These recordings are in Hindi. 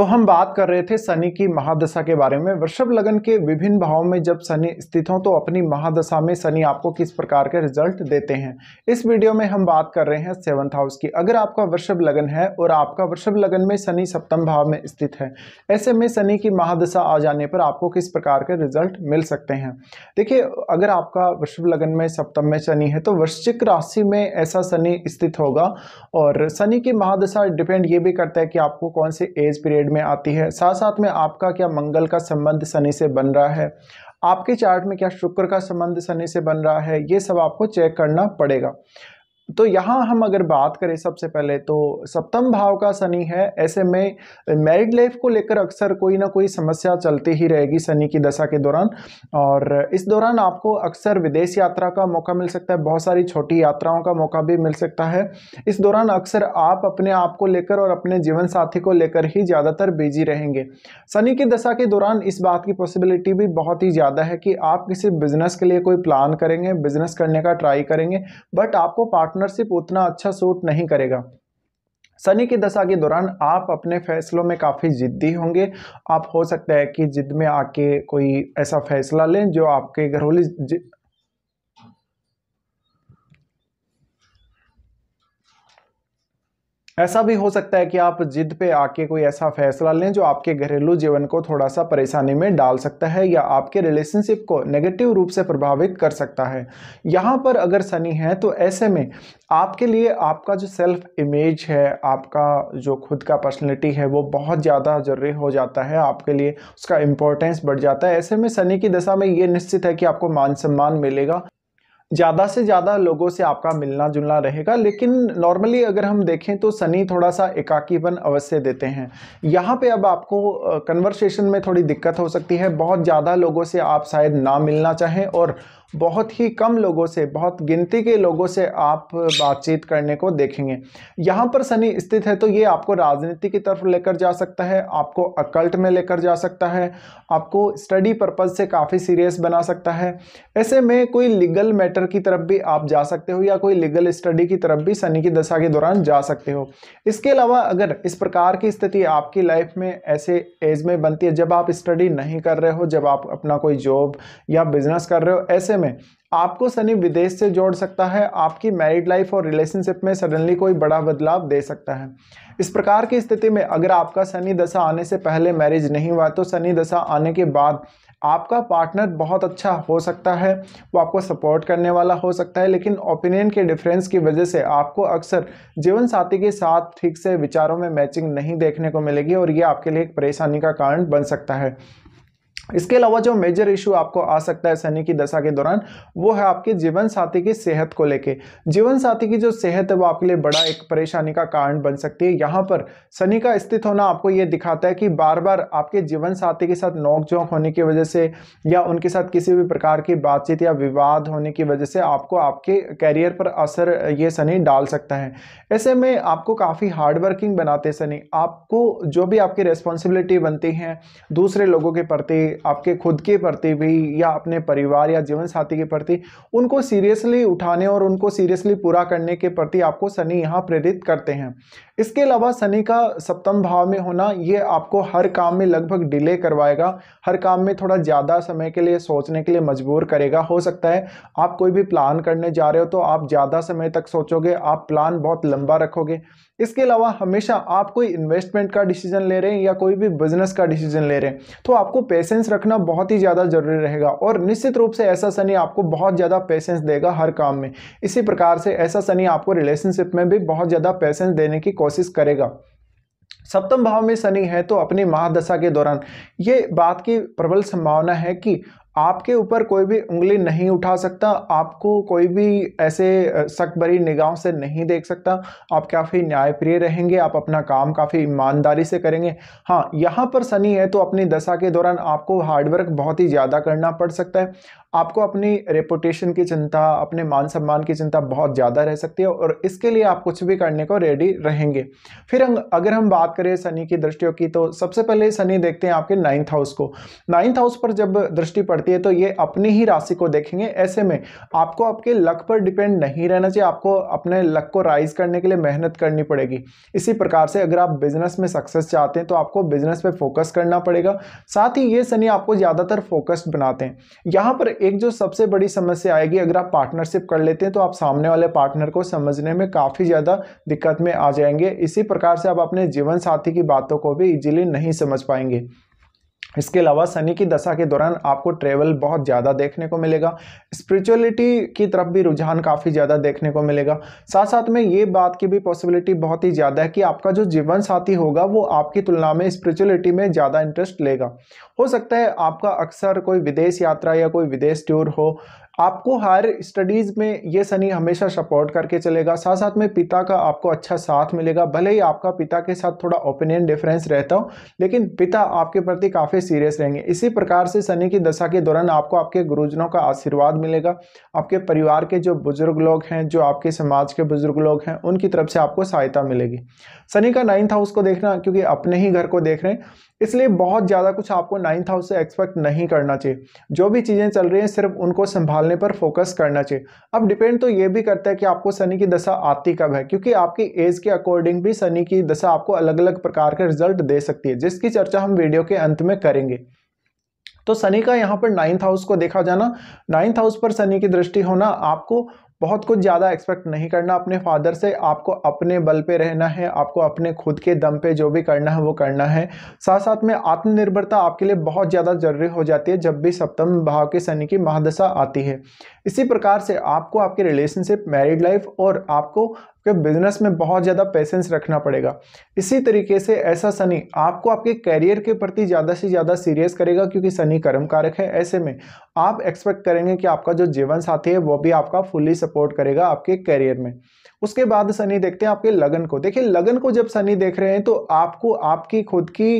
तो हम बात कर रहे थे शनि की महादशा के बारे में वृषभ लगन के विभिन्न भावों में जब शनि स्थित हो तो अपनी महादशा में शनि आपको किस प्रकार के रिजल्ट देते हैं इस वीडियो में हम बात कर रहे हैं सेवंथ हाउस की अगर आपका वृषभ लगन है और आपका वृषभ लगन में शनि सप्तम भाव में स्थित है ऐसे में शनि की महादशा आ जाने पर आपको किस प्रकार के रिजल्ट मिल सकते हैं देखिए अगर आपका वृषभ लगन में सप्तम में शनि है तो वृश्चिक राशि में ऐसा शनि स्थित होगा और शनि की महादशा डिपेंड ये भी करता है कि आपको कौन से एज पीरियड साइड में आती है साथ साथ में आपका क्या मंगल का संबंध शनि से बन रहा है आपके चार्ट में क्या शुक्र का संबंध शनि से बन रहा है ये सब आपको चेक करना पड़ेगा तो यहाँ हम अगर बात करें सबसे पहले तो सप्तम भाव का शनि है ऐसे में मैरिड लाइफ को लेकर अक्सर कोई ना कोई समस्या चलती ही रहेगी शनि की दशा के दौरान और इस दौरान आपको अक्सर विदेश यात्रा का मौका मिल सकता है बहुत सारी छोटी यात्राओं का मौका भी मिल सकता है इस दौरान अक्सर आप अपने आप को लेकर और अपने जीवन साथी को लेकर ही ज़्यादातर बिजी रहेंगे शनि की दशा के दौरान इस बात की पॉसिबिलिटी भी बहुत ही ज़्यादा है कि आप किसी बिजनेस के लिए कोई प्लान करेंगे बिजनेस करने का ट्राई करेंगे बट आपको पार्टनर पार्टनरशिप उतना अच्छा सूट नहीं करेगा शनि की दशा के दौरान आप अपने फैसलों में काफ़ी ज़िद्दी होंगे आप हो सकता है कि जिद में आके कोई ऐसा फैसला लें जो आपके घरेलू ऐसा भी हो सकता है कि आप जिद पे आके कोई ऐसा फैसला लें जो आपके घरेलू जीवन को थोड़ा सा परेशानी में डाल सकता है या आपके रिलेशनशिप को नेगेटिव रूप से प्रभावित कर सकता है यहाँ पर अगर शनि है तो ऐसे में आपके लिए आपका जो सेल्फ इमेज है आपका जो खुद का पर्सनैलिटी है वो बहुत ज़्यादा जरूरी हो जाता है आपके लिए उसका इम्पोर्टेंस बढ़ जाता है ऐसे में शनि की दशा में ये निश्चित है कि आपको मान सम्मान मिलेगा ज़्यादा से ज़्यादा लोगों से आपका मिलना जुलना रहेगा लेकिन नॉर्मली अगर हम देखें तो सनी थोड़ा सा एकाकीपन अवश्य देते हैं यहाँ पे अब आपको कन्वर्सेशन में थोड़ी दिक्कत हो सकती है बहुत ज़्यादा लोगों से आप शायद ना मिलना चाहें और बहुत ही कम लोगों से बहुत गिनती के लोगों से आप बातचीत करने को देखेंगे यहाँ पर शनि स्थित है तो ये आपको राजनीति की तरफ लेकर जा सकता है आपको अकल्ट में लेकर जा सकता है आपको स्टडी पर्पज़ से काफ़ी सीरियस बना सकता है ऐसे में कोई लीगल मैटर की तरफ भी आप जा सकते हो या कोई लीगल स्टडी की तरफ भी शनि की दशा के दौरान जा सकते हो इसके अलावा अगर इस प्रकार की स्थिति आपकी लाइफ में ऐसे एज में बनती है जब आप स्टडी नहीं कर रहे हो जब आप अपना कोई जॉब या बिजनेस कर रहे हो ऐसे में आपको शनि विदेश से जोड़ सकता है आपकी मैरिड लाइफ और रिलेशनशिप में सडनली कोई बड़ा बदलाव दे सकता है इस प्रकार की स्थिति में अगर आपका शनि दशा आने से पहले मैरिज नहीं हुआ तो शनि दशा आने के बाद आपका पार्टनर बहुत अच्छा हो सकता है वो आपको सपोर्ट करने वाला हो सकता है लेकिन ओपिनियन के डिफरेंस की वजह से आपको अक्सर जीवन साथी के साथ ठीक से विचारों में मैचिंग नहीं देखने को मिलेगी और ये आपके लिए एक परेशानी का कारण बन सकता है इसके अलावा जो मेजर इशू आपको आ सकता है शनि की दशा के दौरान वो है आपके जीवन साथी की सेहत को लेके जीवन साथी की जो सेहत है वो आपके लिए बड़ा एक परेशानी का कारण बन सकती है यहाँ पर शनि का स्थित होना आपको ये दिखाता है कि बार बार आपके जीवन साथी के साथ नोकझोंक होने की वजह से या उनके साथ किसी भी प्रकार की बातचीत या विवाद होने की वजह से आपको आपके कैरियर पर असर ये शनि डाल सकता है ऐसे में आपको काफ़ी हार्डवर्किंग बनाते शनि आपको जो भी आपकी रेस्पॉन्सिबिलिटी बनती हैं दूसरे लोगों के प्रति आपके खुद के प्रति भी या अपने परिवार या जीवन साथी के प्रति उनको सीरियसली उठाने और उनको सीरियसली पूरा करने के प्रति आपको शनि यहाँ प्रेरित करते हैं इसके अलावा शनि का सप्तम भाव में होना ये आपको हर काम में लगभग डिले करवाएगा हर काम में थोड़ा ज़्यादा समय के लिए सोचने के लिए मजबूर करेगा हो सकता है आप कोई भी प्लान करने जा रहे हो तो आप ज़्यादा समय तक सोचोगे आप प्लान बहुत लंबा रखोगे इसके अलावा हमेशा आप कोई इन्वेस्टमेंट का डिसीजन ले रहे हैं या कोई भी बिजनेस का डिसीजन ले रहे हैं तो आपको पेशेंस रखना बहुत ही ज़्यादा ज़रूरी रहेगा और निश्चित रूप से ऐसा शनि आपको बहुत ज़्यादा पेशेंस देगा हर काम में इसी प्रकार से ऐसा शनि आपको रिलेशनशिप में भी बहुत ज़्यादा पेशेंस देने की कोशिश कोशिश करेगा सप्तम भाव में शनि है तो अपनी महादशा के दौरान ये बात की प्रबल संभावना है कि आपके ऊपर कोई भी उंगली नहीं उठा सकता आपको कोई भी ऐसे सख्त भरी निगाहों से नहीं देख सकता आप काफ़ी न्यायप्रिय रहेंगे आप अपना काम काफ़ी ईमानदारी से करेंगे हाँ यहाँ पर शनि है तो अपनी दशा के दौरान आपको हार्डवर्क बहुत ही ज़्यादा करना पड़ सकता है आपको अपनी रेपुटेशन की चिंता अपने मान सम्मान की चिंता बहुत ज़्यादा रह सकती है और इसके लिए आप कुछ भी करने को रेडी रहेंगे फिर हम अगर हम बात करें सनी की दृष्टियों की तो सबसे पहले शनि देखते हैं आपके नाइन्थ हाउस को नाइन्थ हाउस पर जब दृष्टि पड़ पड़ती है तो ये अपनी ही राशि को देखेंगे ऐसे में आपको आपके लक पर डिपेंड नहीं रहना चाहिए आपको अपने लक को राइज करने के लिए मेहनत करनी पड़ेगी इसी प्रकार से अगर आप बिजनेस में सक्सेस चाहते हैं तो आपको बिजनेस पर फोकस करना पड़ेगा साथ ही ये शनि आपको ज़्यादातर फोकस्ड बनाते हैं यहाँ पर एक जो सबसे बड़ी समस्या आएगी अगर आप पार्टनरशिप कर लेते हैं तो आप सामने वाले पार्टनर को समझने में काफ़ी ज़्यादा दिक्कत में आ जाएंगे इसी प्रकार से आप अपने जीवन साथी की बातों को भी इजीली नहीं समझ पाएंगे इसके अलावा शनि की दशा के दौरान आपको ट्रेवल बहुत ज़्यादा देखने को मिलेगा स्पिरिचुअलिटी की तरफ भी रुझान काफ़ी ज़्यादा देखने को मिलेगा साथ साथ में ये बात की भी पॉसिबिलिटी बहुत ही ज़्यादा है कि आपका जो जीवन साथी होगा वो आपकी तुलना में स्पिरिचुअलिटी में ज़्यादा इंटरेस्ट लेगा हो सकता है आपका अक्सर कोई विदेश यात्रा या कोई विदेश टूर हो आपको हायर स्टडीज़ में ये शनि हमेशा सपोर्ट करके चलेगा साथ साथ में पिता का आपको अच्छा साथ मिलेगा भले ही आपका पिता के साथ थोड़ा ओपिनियन डिफरेंस रहता हो लेकिन पिता आपके प्रति काफ़ी सीरियस रहेंगे इसी प्रकार से शनि की दशा के दौरान आपको आपके गुरुजनों का आशीर्वाद मिलेगा आपके परिवार के जो बुजुर्ग लोग हैं जो आपके समाज के बुजुर्ग लोग हैं उनकी तरफ से आपको सहायता मिलेगी शनि का नाइन्थ हाउस को देखना क्योंकि अपने ही घर को देख रहे हैं इसलिए बहुत ज़्यादा कुछ आपको नाइन्थ हाउस से एक्सपेक्ट नहीं करना चाहिए जो भी चीज़ें चल रही हैं सिर्फ उनको संभालने निकालने पर फोकस करना चाहिए अब डिपेंड तो ये भी करता है कि आपको शनि की दशा आती कब है क्योंकि आपकी एज के अकॉर्डिंग भी शनि की दशा आपको अलग अलग प्रकार के रिजल्ट दे सकती है जिसकी चर्चा हम वीडियो के अंत में करेंगे तो शनि का यहाँ पर नाइन्थ हाउस को देखा जाना नाइन्थ हाउस पर शनि की दृष्टि होना आपको बहुत कुछ ज़्यादा एक्सपेक्ट नहीं करना अपने फादर से आपको अपने बल पे रहना है आपको अपने खुद के दम पे जो भी करना है वो करना है साथ साथ में आत्मनिर्भरता आपके लिए बहुत ज़्यादा ज़रूरी हो जाती है जब भी सप्तम भाव के शनि की महादशा आती है इसी प्रकार से आपको आपके रिलेशनशिप मैरिड लाइफ और आपको के बिजनेस में बहुत ज़्यादा पेशेंस रखना पड़ेगा इसी तरीके से ऐसा शनि आपको आपके कैरियर के प्रति ज़्यादा से ज़्यादा सीरियस करेगा क्योंकि शनि कर्म कारक है ऐसे में आप एक्सपेक्ट करेंगे कि आपका जो जीवन साथी है वो भी आपका फुली सप सपोर्ट करेगा आपके करियर में उसके बाद शनि देखते हैं आपके लगन को देखिए लगन को जब शनि देख रहे हैं तो आपको आपकी खुद की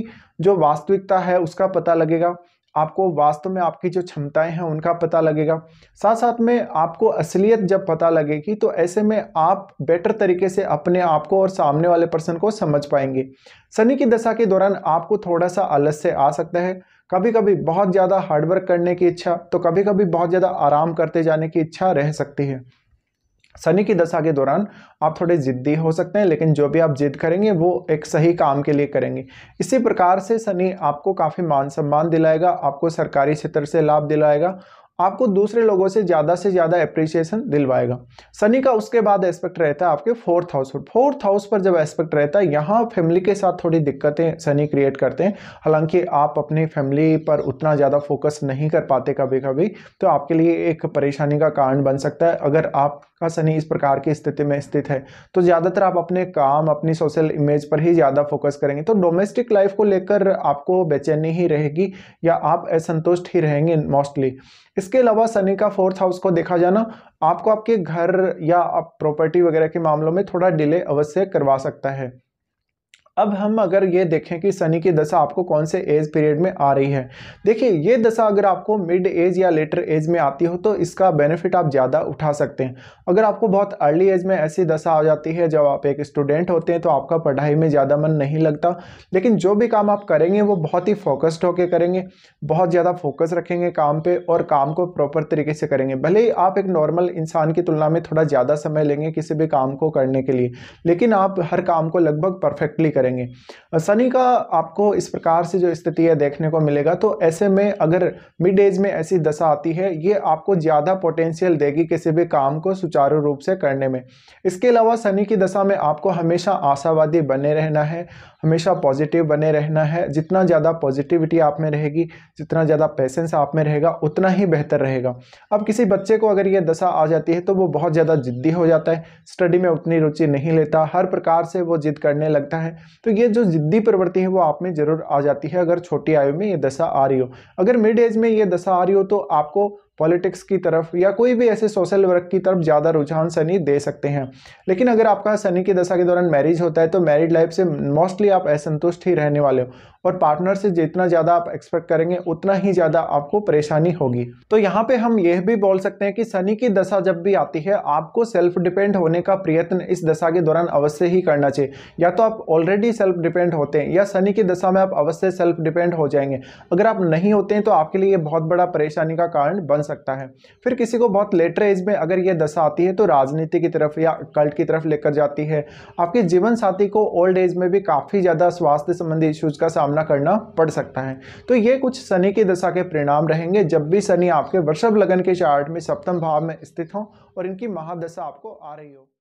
जो वास्तविकता है उसका पता लगेगा आपको वास्तव में आपकी जो क्षमताएं हैं उनका पता लगेगा साथ साथ में आपको असलियत जब पता लगेगी तो ऐसे में आप बेटर तरीके से अपने आप को और सामने वाले पर्सन को समझ पाएंगे शनि की दशा के दौरान आपको थोड़ा सा आलस्य आ सकता है कभी कभी बहुत ज़्यादा हार्डवर्क करने की इच्छा तो कभी कभी बहुत ज़्यादा आराम करते जाने की इच्छा रह सकती है शनि की दशा के दौरान आप थोड़े ज़िद्दी हो सकते हैं लेकिन जो भी आप जिद करेंगे वो एक सही काम के लिए करेंगे इसी प्रकार से शनि आपको काफ़ी मान सम्मान दिलाएगा आपको सरकारी क्षेत्र से लाभ दिलाएगा आपको दूसरे लोगों से ज़्यादा से ज़्यादा अप्रिसिएशन दिलवाएगा शनि का उसके बाद एस्पेक्ट रहता है आपके फोर्थ हाउस पर फोर्थ हाउस पर जब एस्पेक्ट रहता है यहाँ फैमिली के साथ थोड़ी दिक्कतें शनि क्रिएट करते हैं हालांकि आप अपनी फैमिली पर उतना ज़्यादा फोकस नहीं कर पाते कभी कभी तो आपके लिए एक परेशानी का कारण बन सकता है अगर आप का शनि इस प्रकार की स्थिति में स्थित है तो ज़्यादातर आप अपने काम अपनी सोशल इमेज पर ही ज़्यादा फोकस करेंगे तो डोमेस्टिक लाइफ को लेकर आपको बेचैनी ही रहेगी या आप असंतुष्ट ही रहेंगे मोस्टली इसके अलावा शनि का फोर्थ हाउस को देखा जाना आपको आपके घर या आप प्रॉपर्टी वगैरह के मामलों में थोड़ा डिले अवश्य करवा सकता है अब हम अगर ये देखें कि शनि की दशा आपको कौन से एज पीरियड में आ रही है देखिए ये दशा अगर आपको मिड एज या लेटर एज में आती हो तो इसका बेनिफिट आप ज़्यादा उठा सकते हैं अगर आपको बहुत अर्ली एज में ऐसी दशा आ जाती है जब आप एक स्टूडेंट होते हैं तो आपका पढ़ाई में ज़्यादा मन नहीं लगता लेकिन जो भी काम आप करेंगे वो बहुत ही फोकस्ड होकर करेंगे बहुत ज़्यादा फोकस रखेंगे काम पर और काम को प्रॉपर तरीके से करेंगे भले ही आप एक नॉर्मल इंसान की तुलना में थोड़ा ज़्यादा समय लेंगे किसी भी काम को करने के लिए लेकिन आप हर काम को लगभग परफेक्टली करेंगे करेंगे शनि का आपको इस प्रकार से जो स्थिति है देखने को मिलेगा तो ऐसे में अगर मिड एज में ऐसी दशा आती है ये आपको ज़्यादा पोटेंशियल देगी किसी भी काम को सुचारू रूप से करने में इसके अलावा शनि की दशा में आपको हमेशा आशावादी बने रहना है हमेशा पॉजिटिव बने रहना है जितना ज़्यादा पॉजिटिविटी आप में रहेगी जितना ज़्यादा पेशेंस आप में रहेगा उतना ही बेहतर रहेगा अब किसी बच्चे को अगर ये दशा आ जाती है तो वो बहुत ज़्यादा ज़िद्दी हो जाता है स्टडी में उतनी रुचि नहीं लेता हर प्रकार से वो जिद करने लगता है तो ये जो ज़िद्दी प्रवृत्ति है वो आप में ज़रूर आ जाती है अगर छोटी आयु में ये दशा आ रही हो अगर मिड एज में ये दशा आ रही हो तो आपको पॉलिटिक्स की तरफ या कोई भी ऐसे सोशल वर्क की तरफ ज़्यादा रुझान शनि दे सकते हैं लेकिन अगर आपका शनि की दशा के दौरान मैरिज होता है तो मैरिड लाइफ से मोस्टली आप असंतुष्ट ही रहने वाले हो और पार्टनर से जितना ज़्यादा आप एक्सपेक्ट करेंगे उतना ही ज़्यादा आपको परेशानी होगी तो यहाँ पे हम यह भी बोल सकते हैं कि शनि की दशा जब भी आती है आपको सेल्फ डिपेंड होने का प्रयत्न इस दशा के दौरान अवश्य ही करना चाहिए या तो आप ऑलरेडी सेल्फ डिपेंड होते हैं या शनि की दशा में आप अवश्य सेल्फ डिपेंड हो जाएंगे अगर आप नहीं होते हैं तो आपके लिए बहुत बड़ा परेशानी का कारण बन सकता है फिर किसी को बहुत लेटर एज में अगर ये दशा आती है तो राजनीति की तरफ या कल्ट की तरफ लेकर जाती है आपके जीवन साथी को ओल्ड एज में भी काफ़ी ज़्यादा स्वास्थ्य संबंधी इश्यूज का सामना सामना करना पड़ सकता है तो ये कुछ शनि की दशा के परिणाम रहेंगे जब भी शनि आपके वृषभ लगन के चार्ट में सप्तम भाव में स्थित हों और इनकी महादशा आपको आ रही हो